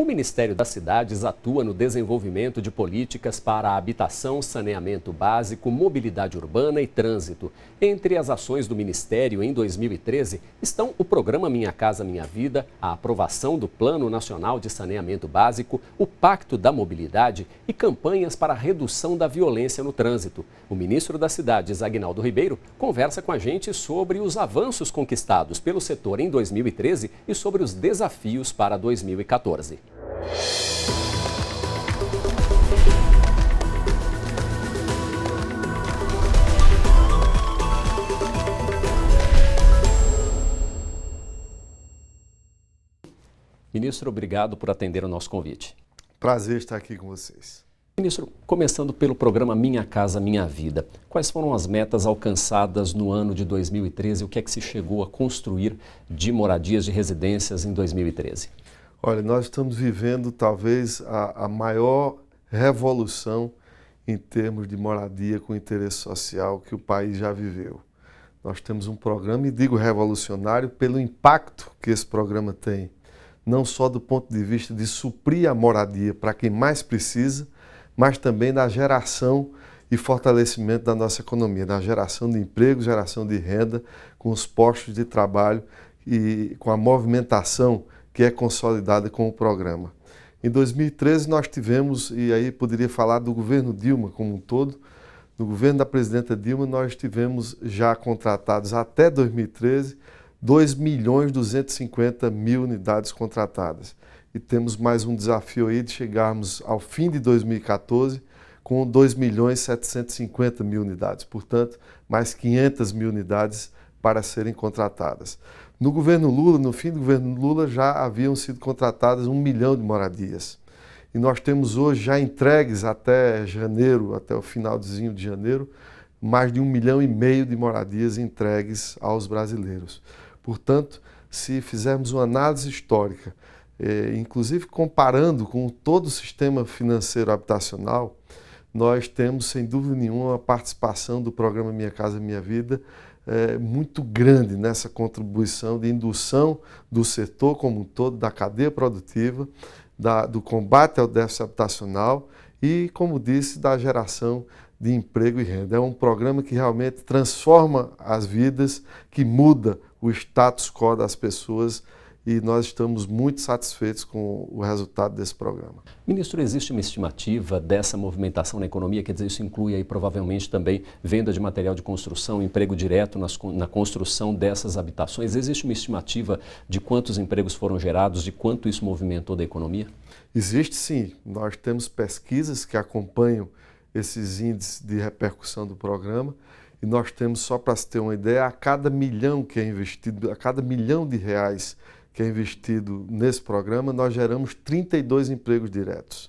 O Ministério das Cidades atua no desenvolvimento de políticas para habitação, saneamento básico, mobilidade urbana e trânsito. Entre as ações do Ministério em 2013 estão o programa Minha Casa Minha Vida, a aprovação do Plano Nacional de Saneamento Básico, o Pacto da Mobilidade e campanhas para a redução da violência no trânsito. O ministro das Cidades, Agnaldo Ribeiro, conversa com a gente sobre os avanços conquistados pelo setor em 2013 e sobre os desafios para 2014. Ministro, obrigado por atender o nosso convite. Prazer estar aqui com vocês. Ministro, começando pelo programa Minha Casa Minha Vida, quais foram as metas alcançadas no ano de 2013 e o que é que se chegou a construir de moradias de residências em 2013? Olha, nós estamos vivendo talvez a, a maior revolução em termos de moradia com interesse social que o país já viveu. Nós temos um programa, e digo revolucionário, pelo impacto que esse programa tem, não só do ponto de vista de suprir a moradia para quem mais precisa, mas também da geração e fortalecimento da nossa economia, da geração de emprego, geração de renda, com os postos de trabalho e com a movimentação que é consolidada com o programa. Em 2013 nós tivemos, e aí poderia falar do governo Dilma como um todo, no governo da presidenta Dilma nós tivemos já contratados até 2013 2 milhões 250 mil unidades contratadas. E temos mais um desafio aí de chegarmos ao fim de 2014 com 2 milhões 750 mil unidades, portanto, mais 500 mil unidades para serem contratadas. No governo Lula, no fim do governo Lula, já haviam sido contratadas um milhão de moradias. E nós temos hoje já entregues até janeiro, até o finalzinho de janeiro, mais de um milhão e meio de moradias entregues aos brasileiros. Portanto, se fizermos uma análise histórica, eh, inclusive comparando com todo o sistema financeiro habitacional, nós temos, sem dúvida nenhuma, a participação do programa Minha Casa Minha Vida é, muito grande nessa contribuição de indução do setor como um todo, da cadeia produtiva, da, do combate ao déficit habitacional e, como disse, da geração de emprego e renda. É um programa que realmente transforma as vidas, que muda o status quo das pessoas e nós estamos muito satisfeitos com o resultado desse programa. Ministro, existe uma estimativa dessa movimentação na economia? Quer dizer, isso inclui aí provavelmente também venda de material de construção, emprego direto nas, na construção dessas habitações. Existe uma estimativa de quantos empregos foram gerados, de quanto isso movimentou da economia? Existe sim. Nós temos pesquisas que acompanham esses índices de repercussão do programa. E nós temos, só para se ter uma ideia, a cada milhão que é investido, a cada milhão de reais que é investido nesse programa, nós geramos 32 empregos diretos.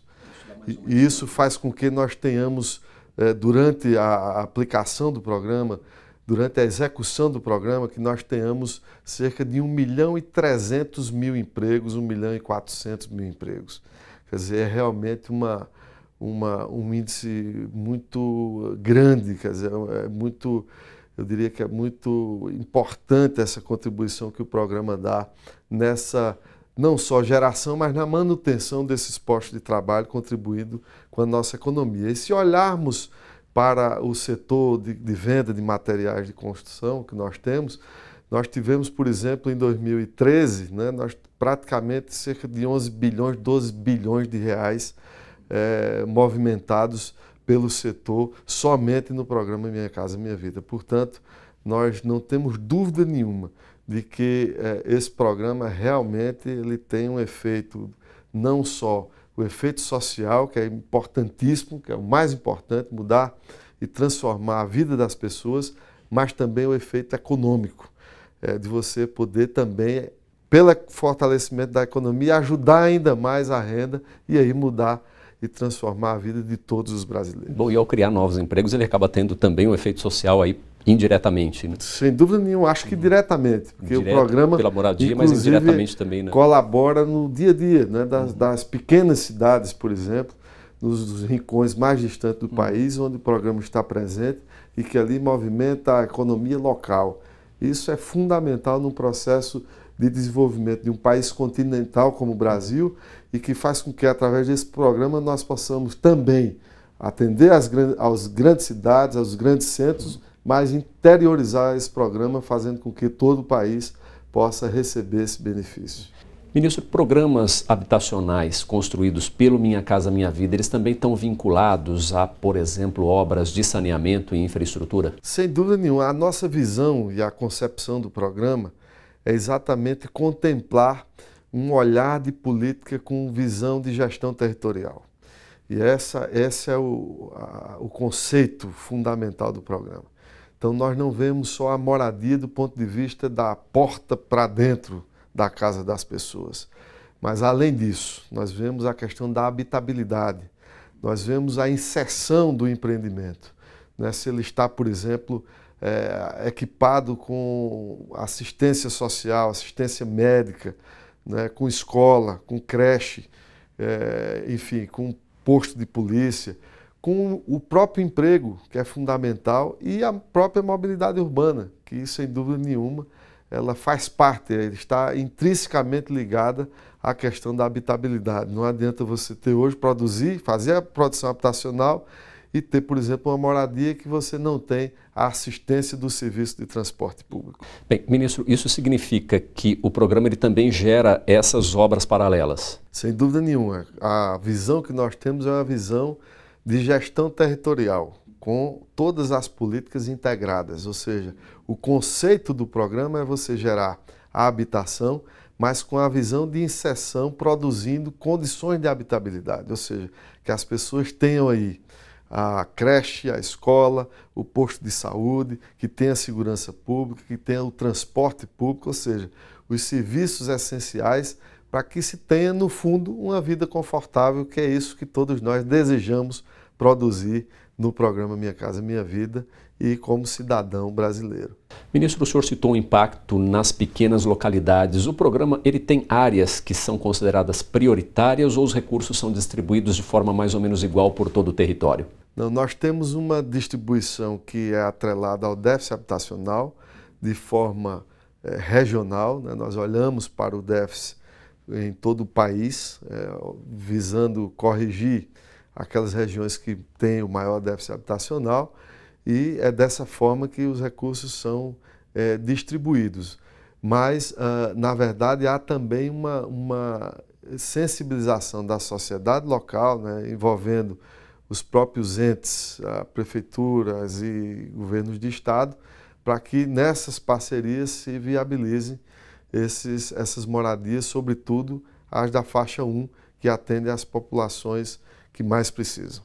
E isso faz com que nós tenhamos, é, durante a aplicação do programa, durante a execução do programa, que nós tenhamos cerca de 1 milhão e 300 mil empregos, 1 milhão e 400 mil empregos. Quer dizer, é realmente uma, uma, um índice muito grande, quer dizer, é muito eu diria que é muito importante essa contribuição que o programa dá nessa não só geração, mas na manutenção desses postos de trabalho, contribuindo com a nossa economia. E se olharmos para o setor de, de venda de materiais de construção que nós temos, nós tivemos, por exemplo, em 2013, né, nós praticamente cerca de 11 bilhões, 12 bilhões de reais é, movimentados pelo setor somente no programa Minha Casa Minha Vida. Portanto, nós não temos dúvida nenhuma de que eh, esse programa realmente ele tem um efeito não só o efeito social, que é importantíssimo, que é o mais importante, mudar e transformar a vida das pessoas, mas também o efeito econômico, eh, de você poder também, pelo fortalecimento da economia, ajudar ainda mais a renda e aí mudar e transformar a vida de todos os brasileiros. Bom, e ao criar novos empregos, ele acaba tendo também um efeito social aí indiretamente, né? Sem dúvida nenhuma, acho que hum. diretamente, porque Direto, o programa pela moradia, mas indiretamente também, né? colabora no dia a dia, né? das, uhum. das pequenas cidades, por exemplo, nos, rincões mais distantes do hum. país, onde o programa está presente e que ali movimenta a economia local. Isso é fundamental num processo de desenvolvimento de um país continental como o Brasil e que faz com que, através desse programa, nós possamos também atender às, grandes cidades, aos grandes centros, mas interiorizar esse programa, fazendo com que todo o país possa receber esse benefício. Ministro, programas habitacionais construídos pelo Minha Casa Minha Vida, eles também estão vinculados a, por exemplo, obras de saneamento e infraestrutura? Sem dúvida nenhuma. A nossa visão e a concepção do programa é exatamente contemplar um olhar de política com visão de gestão territorial. E essa, esse é o, a, o conceito fundamental do programa. Então, nós não vemos só a moradia do ponto de vista da porta para dentro da casa das pessoas, mas, além disso, nós vemos a questão da habitabilidade, nós vemos a inserção do empreendimento. Né? Se ele está, por exemplo, é, equipado com assistência social, assistência médica, né, com escola, com creche, é, enfim, com posto de polícia, com o próprio emprego, que é fundamental, e a própria mobilidade urbana, que sem dúvida nenhuma ela faz parte, ela está intrinsecamente ligada à questão da habitabilidade. Não adianta você ter hoje, produzir, fazer a produção habitacional e ter, por exemplo, uma moradia que você não tem a assistência do serviço de transporte público. Bem, ministro, isso significa que o programa ele também gera essas obras paralelas? Sem dúvida nenhuma. A visão que nós temos é uma visão de gestão territorial, com todas as políticas integradas, ou seja, o conceito do programa é você gerar a habitação, mas com a visão de inserção, produzindo condições de habitabilidade, ou seja, que as pessoas tenham aí a creche, a escola, o posto de saúde, que tenha segurança pública, que tenha o transporte público, ou seja, os serviços essenciais para que se tenha, no fundo, uma vida confortável, que é isso que todos nós desejamos produzir no programa Minha Casa Minha Vida e como cidadão brasileiro. Ministro, o senhor citou o um impacto nas pequenas localidades. O programa ele tem áreas que são consideradas prioritárias ou os recursos são distribuídos de forma mais ou menos igual por todo o território? Não, nós temos uma distribuição que é atrelada ao déficit habitacional de forma é, regional. Né? Nós olhamos para o déficit em todo o país, é, visando corrigir aquelas regiões que têm o maior déficit habitacional e é dessa forma que os recursos são é, distribuídos. Mas, ah, na verdade, há também uma, uma sensibilização da sociedade local, né, envolvendo os próprios entes, prefeituras e governos de estado, para que nessas parcerias se viabilizem esses, essas moradias, sobretudo as da faixa 1, que atendem às populações que mais precisam.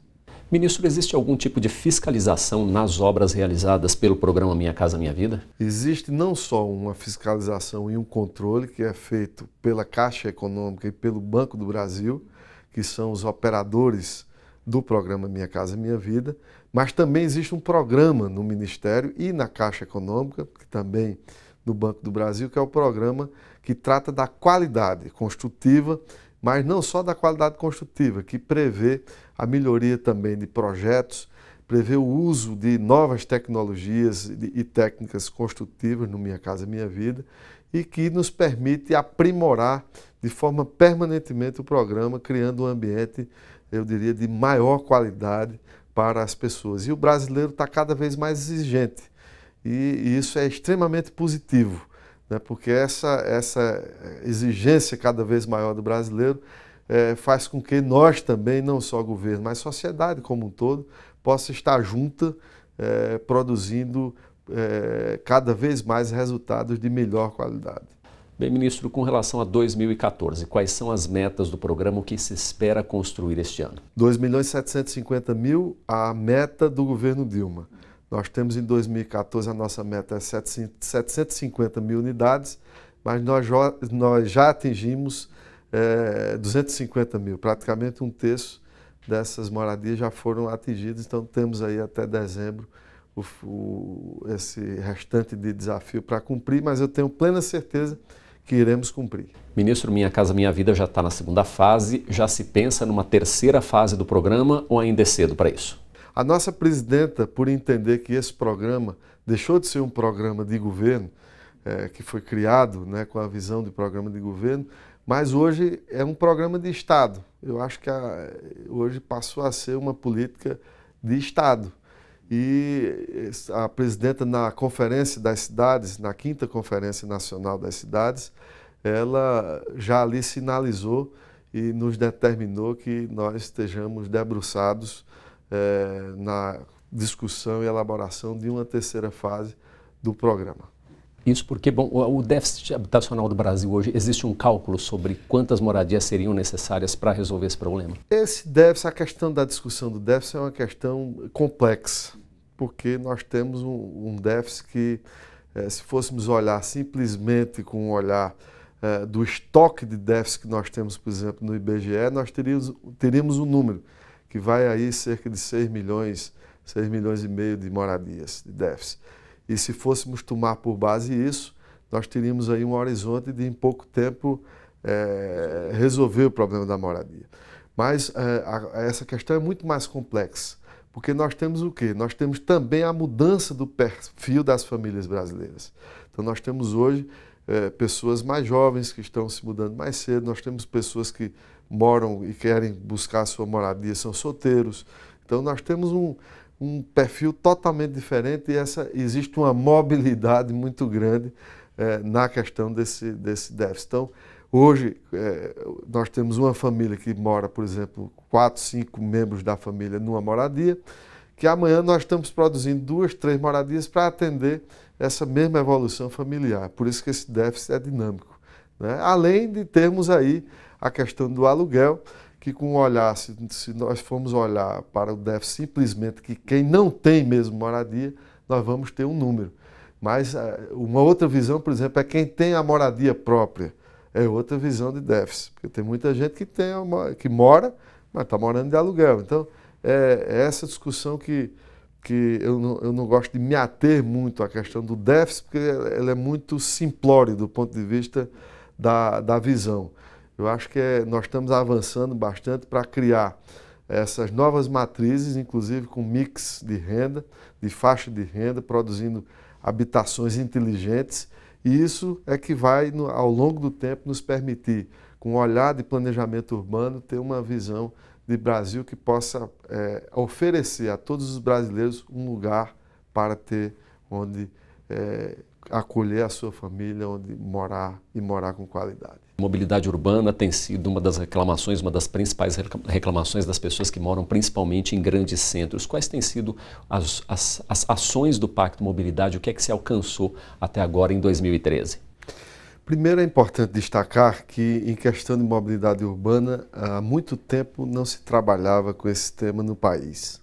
Ministro, existe algum tipo de fiscalização nas obras realizadas pelo programa Minha Casa Minha Vida? Existe não só uma fiscalização e um controle que é feito pela Caixa Econômica e pelo Banco do Brasil, que são os operadores do programa Minha Casa Minha Vida, mas também existe um programa no Ministério e na Caixa Econômica, que também no Banco do Brasil, que é o programa que trata da qualidade construtiva, mas não só da qualidade construtiva, que prevê a melhoria também de projetos, prevê o uso de novas tecnologias e técnicas construtivas no Minha Casa Minha Vida e que nos permite aprimorar de forma permanentemente o programa, criando um ambiente eu diria, de maior qualidade para as pessoas. E o brasileiro está cada vez mais exigente. E isso é extremamente positivo, né? porque essa, essa exigência cada vez maior do brasileiro é, faz com que nós também, não só o governo, mas a sociedade como um todo, possa estar junta, é, produzindo é, cada vez mais resultados de melhor qualidade. Bem, ministro, com relação a 2014, quais são as metas do programa que se espera construir este ano? 2 milhões e 750 mil, a meta do governo Dilma. Nós temos em 2014 a nossa meta é 750 mil unidades, mas nós já, nós já atingimos é, eh, 250 mil, praticamente um terço dessas moradias já foram atingidas, então temos aí até dezembro o, o, esse restante de desafio para cumprir, mas eu tenho plena certeza que iremos cumprir. Ministro, Minha Casa Minha Vida já está na segunda fase. Já se pensa numa terceira fase do programa ou ainda é cedo para isso? A nossa presidenta, por entender que esse programa deixou de ser um programa de governo, é, que foi criado né, com a visão de programa de governo, mas hoje é um programa de Estado. Eu acho que a, hoje passou a ser uma política de Estado. E eh, a presidenta, na Conferência das Cidades, na quinta Conferência Nacional das Cidades, ela já ali sinalizou e nos determinou que nós estejamos debruçados eh, na discussão e elaboração de uma terceira fase do programa. Isso porque bom, o déficit habitacional do Brasil hoje, existe um cálculo sobre quantas moradias seriam necessárias para resolver esse problema? Esse déficit, a questão da discussão do déficit é uma questão complexa, porque nós temos um, um déficit que, eh, se fôssemos olhar simplesmente com um olhar eh, do estoque de déficit que nós temos, por exemplo, no IBGE, nós teríamos, teríamos um número que vai aí cerca de 6 milhões, 6 milhões e meio de moradias de déficit. E se fôssemos tomar por base isso, nós teríamos aí um horizonte de, em pouco tempo, é, resolver o problema da moradia. Mas é, a, essa questão é muito mais complexa, porque nós temos o quê? Nós temos também a mudança do perfil das famílias brasileiras. Então, nós temos hoje é, pessoas mais jovens que estão se mudando mais cedo, nós temos pessoas que moram e querem buscar sua moradia, são solteiros. Então, nós temos um, um perfil totalmente diferente e essa, existe uma mobilidade muito grande é, na questão desse, desse déficit. Então, hoje, é, nós temos uma família que mora, por exemplo, quatro, cinco membros da família numa moradia, que amanhã nós estamos produzindo duas, três moradias para atender essa mesma evolução familiar. Por isso que esse déficit é dinâmico. Né? Além de termos aí a questão do aluguel, que com o olhar, se, se nós formos olhar para o déficit simplesmente que quem não tem mesmo moradia, nós vamos ter um número. Mas eh, uma outra visão, por exemplo, é quem tem a moradia própria. É outra visão de déficit, porque tem muita gente que, tem uma, que mora, mas está morando de aluguel. Então, é, é essa discussão que, que eu não, eu não gosto de me ater muito à questão do déficit, porque ela é muito simplória do ponto de vista da, da visão. Eu acho que é, nós estamos avançando bastante para criar essas novas matrizes, inclusive com mix de renda, de faixa de renda, produzindo habitações inteligentes. E isso é que vai, no, ao longo do tempo, nos permitir, com um olhar de planejamento urbano, ter uma visão de Brasil que possa é, oferecer a todos os brasileiros um lugar para ter onde é, acolher a sua família onde morar e morar com qualidade. Mobilidade urbana tem sido uma das reclamações, uma das principais reclamações das pessoas que moram principalmente em grandes centros. Quais têm sido as, as, as ações do Pacto Mobilidade? O que é que se alcançou até agora em 2013? Primeiro é importante destacar que, em questão de mobilidade urbana, há muito tempo não se trabalhava com esse tema no país,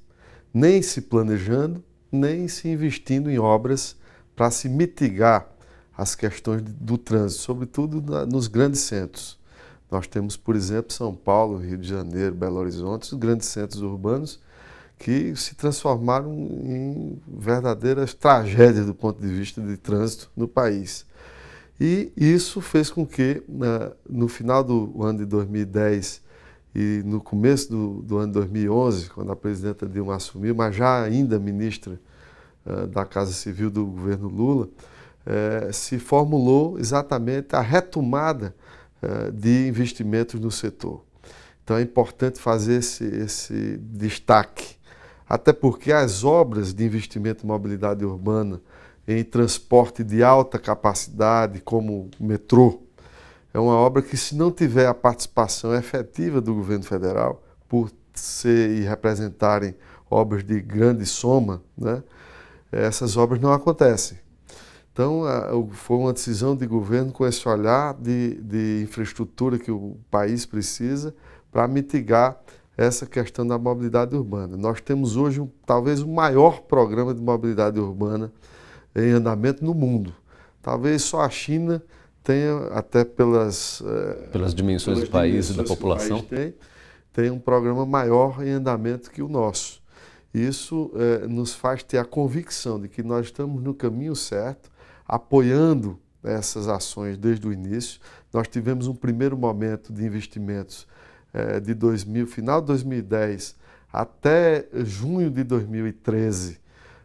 nem se planejando, nem se investindo em obras para se mitigar as questões do trânsito, sobretudo na, nos grandes centros. Nós temos, por exemplo, São Paulo, Rio de Janeiro, Belo Horizonte, os grandes centros urbanos que se transformaram em verdadeiras tragédias do ponto de vista de trânsito no país. E isso fez com que, no final do ano de 2010 e no começo do, do ano de 2011, quando a presidenta Dilma assumiu, mas já ainda ministra eh, da Casa Civil do governo Lula, eh, se formulou exatamente a retomada eh, de investimentos no setor. Então é importante fazer esse, esse destaque, até porque as obras de investimento em mobilidade urbana, em transporte de alta capacidade, como o metrô, é uma obra que, se não tiver a participação efetiva do governo federal, por ser e representarem obras de grande soma, né, essas obras não acontecem. Então, foi uma decisão de governo com esse olhar de, de infraestrutura que o país precisa para mitigar essa questão da mobilidade urbana. Nós temos hoje talvez o maior programa de mobilidade urbana em andamento no mundo. Talvez só a China tenha, até pelas, eh, pelas dimensões pelas do país e da população, tem, tem um programa maior em andamento que o nosso. Isso é, nos faz ter a convicção de que nós estamos no caminho certo, apoiando né, essas ações desde o início. Nós tivemos um primeiro momento de investimentos é, de 2000, final de 2010 até junho de 2013,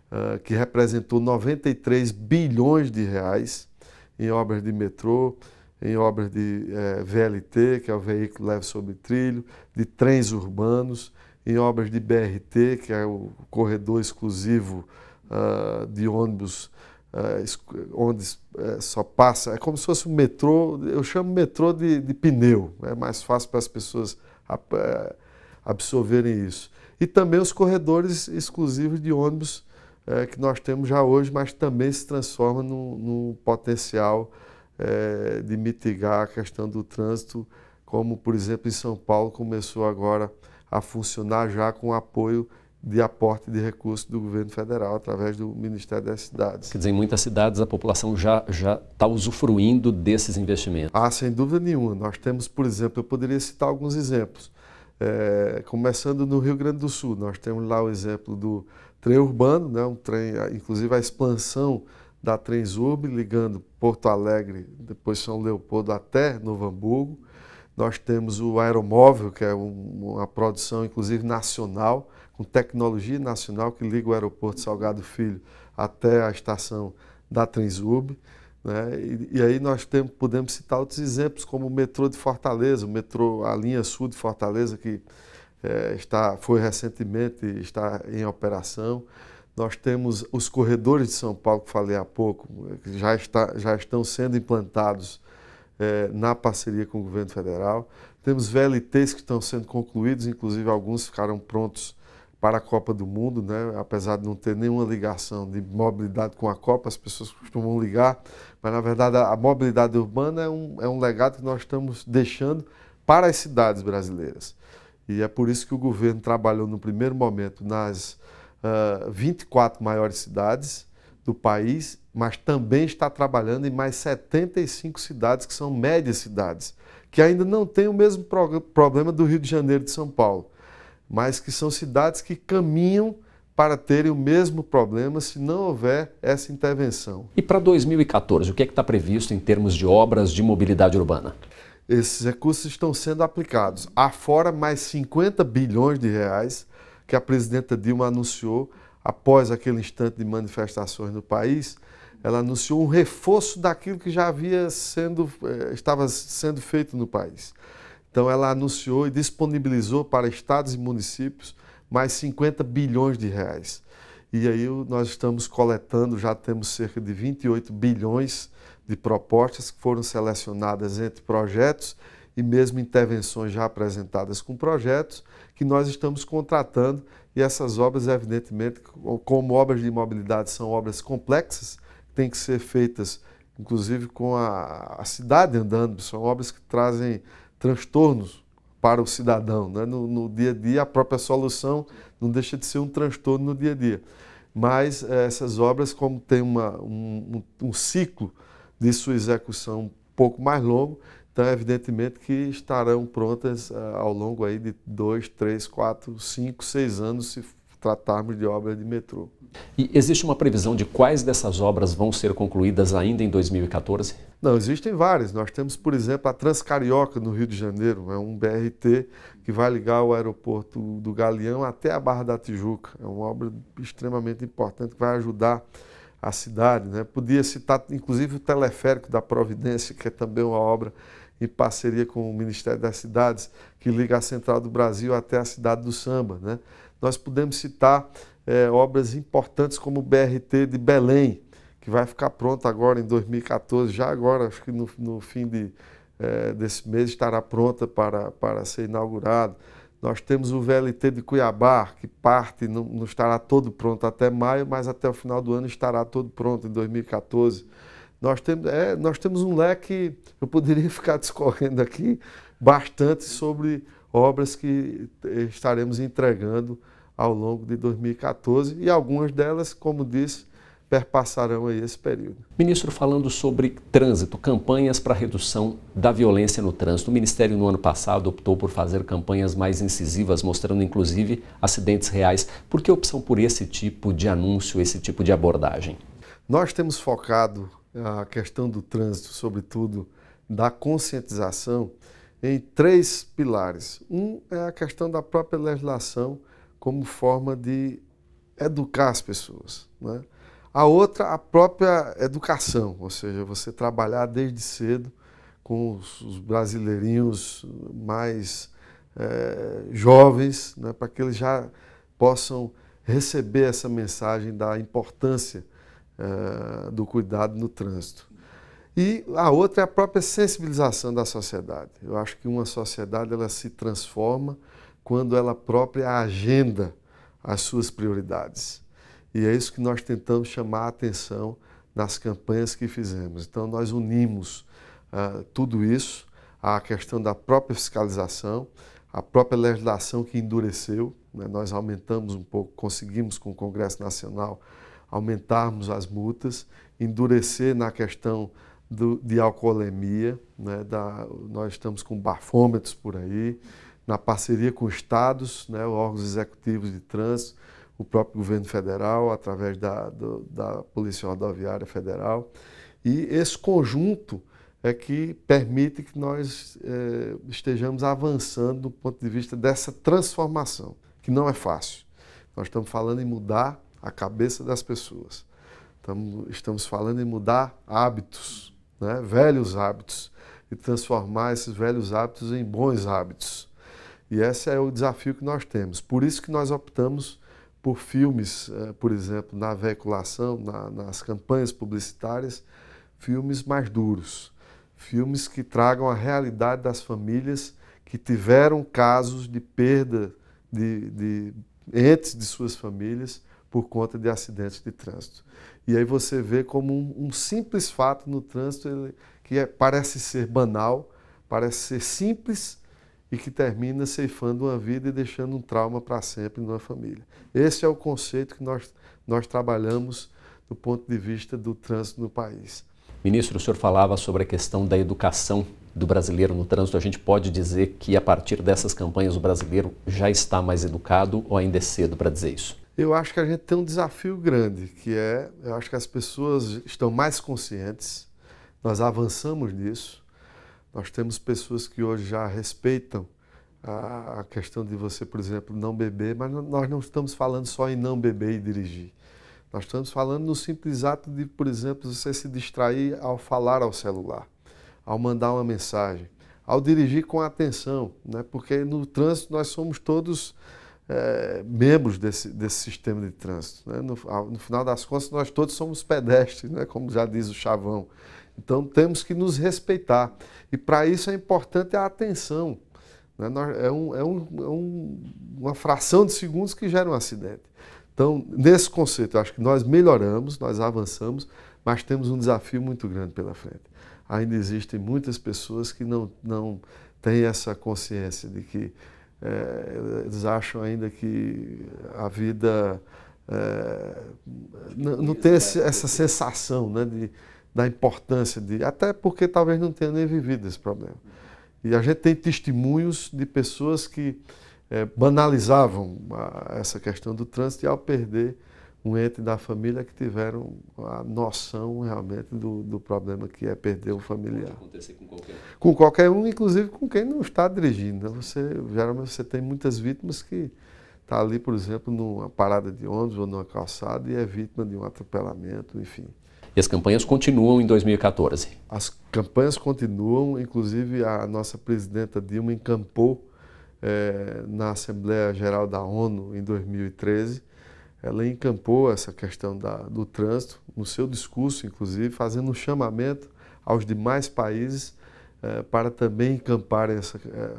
é, que representou 93 bilhões de reais em obras de metrô, em obras de VLT, que é o veículo leve sobre trilho, de trens urbanos, em obras de BRT, que é o corredor exclusivo uh, de ônibus, uh, onde uh, só passa. É como se fosse um metrô, eu chamo metrô de, de pneu, né? é mais fácil para as pessoas eh, absorverem isso. E também os corredores exclusivos de ônibus eh, que nós temos já hoje, mas também se transforma num, num potencial de mitigar a questão do trânsito, como, por exemplo, em São Paulo começou agora a funcionar já com apoio de aporte de recursos do governo federal através do Ministério das Cidades. Quer dizer, em muitas cidades a população já já está usufruindo desses investimentos. Ah, sem dúvida nenhuma. Nós temos, por exemplo, eu poderia citar alguns exemplos. É, começando no Rio Grande do Sul, nós temos lá o exemplo do trem urbano, né, um trem, ah, inclusive a expansão da Transurb ligando Porto Alegre, depois São Leopoldo até Novo Hamburgo. Nós temos o aeromóvel, que é uma produção, inclusive, nacional, com tecnologia nacional, que liga o aeroporto Salgado Filho até a estação da Transub. Né? E, e, aí nós temos, podemos citar outros exemplos, como o metrô de Fortaleza, o metrô, a linha sul de Fortaleza, que é, está, foi recentemente está em operação. Nós temos os corredores de São Paulo, que falei há pouco, que já, está, já estão sendo implantados é, na parceria com o governo federal. Temos VLTs que estão sendo concluídos, inclusive alguns ficaram prontos para a Copa do Mundo, né? apesar de não ter nenhuma ligação de mobilidade com a Copa, as pessoas costumam ligar, mas na verdade a mobilidade urbana é um, é um legado que nós estamos deixando para as cidades brasileiras. E é por isso que o governo trabalhou no primeiro momento nas uh, ah, 24 maiores cidades, do país, mas também está trabalhando em mais 75 cidades que são médias cidades, que ainda não têm o mesmo problema do Rio de Janeiro e de São Paulo, mas que são cidades que caminham para terem o mesmo problema se não houver essa intervenção. E para 2014, o que é que está previsto em termos de obras de mobilidade urbana? Esses recursos estão sendo aplicados. Há fora mais 50 bilhões de reais que a presidenta Dilma anunciou após aquele instante de manifestações no país, ela anunciou um reforço daquilo que já havia sendo, eh, estava sendo feito no país. Então, ela anunciou e disponibilizou para estados e municípios mais 50 bilhões de reais. E aí nós estamos coletando, já temos cerca de 28 bilhões de propostas que foram selecionadas entre projetos e mesmo intervenções já apresentadas com projetos que nós estamos contratando e essas obras, evidentemente, como obras de mobilidade são obras complexas, têm que ser feitas, inclusive, com a, a cidade andando, são obras que trazem transtornos para o cidadão. Né? No, no, dia a dia, a própria solução não deixa de ser um transtorno no dia a dia. Mas eh, essas obras, como tem uma, um, um ciclo de sua execução um pouco mais longo, então, evidentemente que estarão prontas eh, ao longo aí de dois, três, quatro, cinco, seis anos, se tratarmos de obras de metrô. E existe uma previsão de quais dessas obras vão ser concluídas ainda em 2014? Não, existem várias. Nós temos, por exemplo, a Transcarioca no Rio de Janeiro, é um BRT que vai ligar o aeroporto do Galeão até a Barra da Tijuca. É uma obra extremamente importante que vai ajudar a cidade. Né? Podia citar, inclusive, o teleférico da Providência, que é também uma obra em parceria com o Ministério das Cidades, que liga a Central do Brasil até a cidade do samba. Né? Nós podemos citar é, obras importantes como o BRT de Belém, que vai ficar pronto agora em 2014, já agora, acho que no, no fim de, é, desse mês estará pronta para, para ser inaugurado. Nós temos o VLT de Cuiabá, que parte, não, não estará todo pronto até maio, mas até o final do ano estará todo pronto, em 2014. Nós temos, é, nós temos um leque, eu poderia ficar discorrendo aqui bastante sobre obras que eh, estaremos entregando ao longo de 2014 e algumas delas, como disse, perpassarão aí esse período. Ministro, falando sobre trânsito, campanhas para redução da violência no trânsito. O Ministério, no ano passado, optou por fazer campanhas mais incisivas, mostrando inclusive acidentes reais. Por que a opção por esse tipo de anúncio, esse tipo de abordagem? Nós temos focado a questão do trânsito, sobretudo da conscientização, em três pilares. Um é a questão da própria legislação como forma de educar as pessoas. Né? A outra, a própria educação, ou seja, você trabalhar desde cedo com os brasileirinhos mais é, jovens, né, para que eles já possam receber essa mensagem da importância eh, do cuidado no trânsito. E a outra é a própria sensibilização da sociedade. Eu acho que uma sociedade ela se transforma quando ela própria agenda as suas prioridades. E é isso que nós tentamos chamar a atenção nas campanhas que fizemos. Então, nós unimos uh, tudo isso à questão da própria fiscalização, à própria legislação que endureceu. Né? Nós aumentamos um pouco, conseguimos com o Congresso Nacional aumentarmos as multas, endurecer na questão do, de alcoolemia, né, da, nós estamos com bafômetros por aí, na parceria com estados, né, órgãos executivos de trânsito, o próprio governo federal, através da, do, da Polícia Rodoviária Federal. E esse conjunto é que permite que nós eh, estejamos avançando do ponto de vista dessa transformação, que não é fácil. Nós estamos falando em mudar a cabeça das pessoas. estamos falando em mudar hábitos, né? velhos hábitos, e transformar esses velhos hábitos em bons hábitos. E esse é o desafio que nós temos. Por isso que nós optamos por filmes, eh, por exemplo, na veiculação, nas campanhas publicitárias, filmes mais duros, filmes que tragam a realidade das famílias que tiveram casos de perda de, de entes de suas famílias por conta de acidentes de trânsito. E aí você vê como um, um simples fato no trânsito ele, que é, parece ser banal, parece ser simples e que termina ceifando uma vida e deixando um trauma para sempre numa família. Esse é o conceito que nós, nós trabalhamos do ponto de vista do trânsito no país. Ministro, o senhor falava sobre a questão da educação do brasileiro no trânsito. A gente pode dizer que a partir dessas campanhas o brasileiro já está mais educado ou ainda é cedo para dizer isso? Eu acho que a gente tem um desafio grande, que é, eu acho que as pessoas estão mais conscientes, nós avançamos nisso, nós temos pessoas que hoje já respeitam a, a questão de você, por exemplo, não beber, mas nós não estamos falando só em não beber e dirigir. Nós estamos falando no simples ato de, por exemplo, você se distrair ao falar ao celular, ao mandar uma mensagem, ao dirigir com atenção, né? porque no trânsito nós somos todos é, membros desse, desse sistema de trânsito. Né? No, no, final das contas, nós todos somos pedestres, né? como já diz o Chavão. Então, temos que nos respeitar. E para isso é importante a atenção. Né? É, um, é, um, é um, uma fração de segundos que gera um acidente. Então, nesse conceito, eu acho que nós melhoramos, nós avançamos, mas temos um desafio muito grande pela frente. Ainda existem muitas pessoas que não, não têm essa consciência de que é, eles acham ainda que a vida é, não tem esse, essa sensação né, de, da importância de. Até porque talvez não tenha nem vivido esse problema. E a gente tem testemunhos de pessoas que é, banalizavam a, essa questão do trânsito e ao perder um ente da família que tiveram a noção realmente do, do problema que é perder um familiar. Pode acontecer com qualquer um. Com qualquer um, inclusive com quem não está dirigindo. Né? Você, geralmente você tem muitas vítimas que está ali, por exemplo, numa parada de ônibus ou numa calçada e é vítima de um atropelamento, enfim. E as campanhas continuam em 2014? As campanhas continuam, inclusive a nossa presidenta Dilma encampou eh, na Assembleia Geral da ONU em 2013 ela encampou essa questão da, do trânsito no seu discurso, inclusive, fazendo um chamamento aos demais países eh, para também encamparem essa, eh,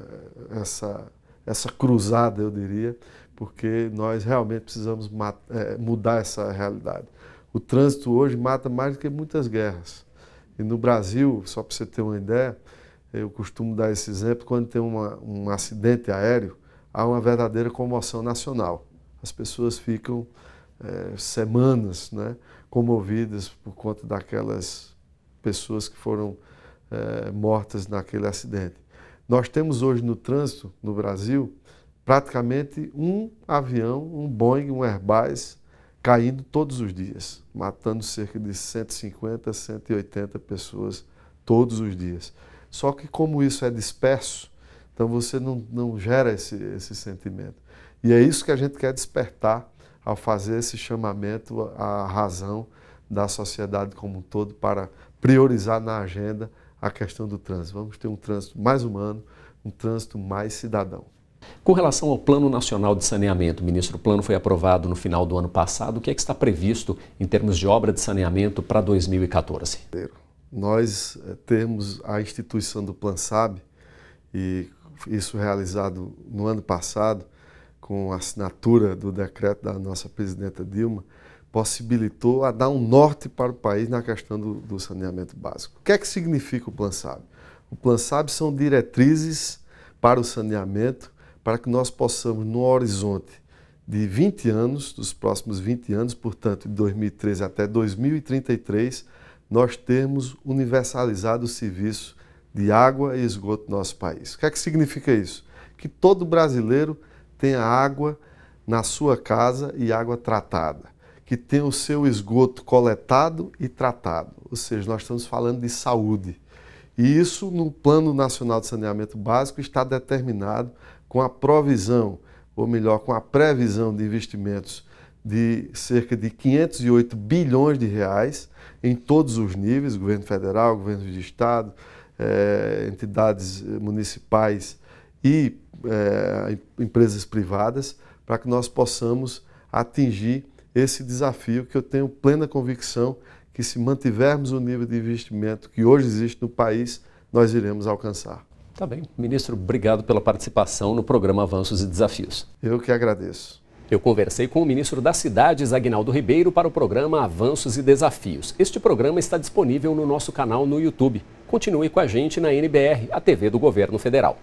essa, essa cruzada, eu diria, porque nós realmente precisamos eh, mudar essa realidade. O trânsito hoje mata mais do que muitas guerras. E no Brasil, só para você ter uma ideia, eu costumo dar esse exemplo, quando tem uma, um acidente aéreo, há uma verdadeira comoção nacional as pessoas ficam é, semanas né, comovidas por conta daquelas pessoas que foram é, mortas naquele acidente. Nós temos hoje no trânsito, no Brasil, praticamente um avião, um Boeing, um Airbus caindo todos os dias, matando cerca de 150, 180 pessoas todos os dias. Só que como isso é disperso, então você não, não gera esse, esse sentimento. E é isso que a gente quer despertar ao fazer esse chamamento à razão da sociedade como um todo para priorizar na agenda a questão do trânsito. Vamos ter um trânsito mais humano, um trânsito mais cidadão. Com relação ao Plano Nacional de Saneamento, ministro, o plano foi aprovado no final do ano passado. O que é que está previsto em termos de obra de saneamento para 2014? Nós eh, temos a instituição do Plan Sabe, e isso realizado no ano passado, com a assinatura do decreto da nossa presidenta Dilma, possibilitou a dar um norte para o país na questão do, do saneamento básico. O que é que significa o Plan SAB? O Plan SAB são diretrizes para o saneamento para que nós possamos, no horizonte de 20 anos, dos próximos 20 anos, portanto, de 2013 até 2033, nós termos universalizado o serviço de água e esgoto no nosso país. O que é que significa isso? Que todo brasileiro tenha água na sua casa e água tratada, que tenha o seu esgoto coletado e tratado. Ou seja, nós estamos falando de saúde. E isso no Plano Nacional de Saneamento Básico está determinado com a provisão, ou melhor, com a previsão de investimentos de cerca de 508 bilhões de reais em todos os níveis, governo federal, governo de estado, eh, entidades eh, municipais e é, empresas privadas para que nós possamos atingir esse desafio que eu tenho plena convicção que se mantivermos o nível de investimento que hoje existe no país, nós iremos alcançar. Tá bem. Ministro, obrigado pela participação no programa Avanços e Desafios. Eu que agradeço. Eu conversei com o ministro das Cidades, Agnaldo Ribeiro, para o programa Avanços e Desafios. Este programa está disponível no nosso canal no YouTube. Continue com a gente na NBR, a TV do Governo Federal.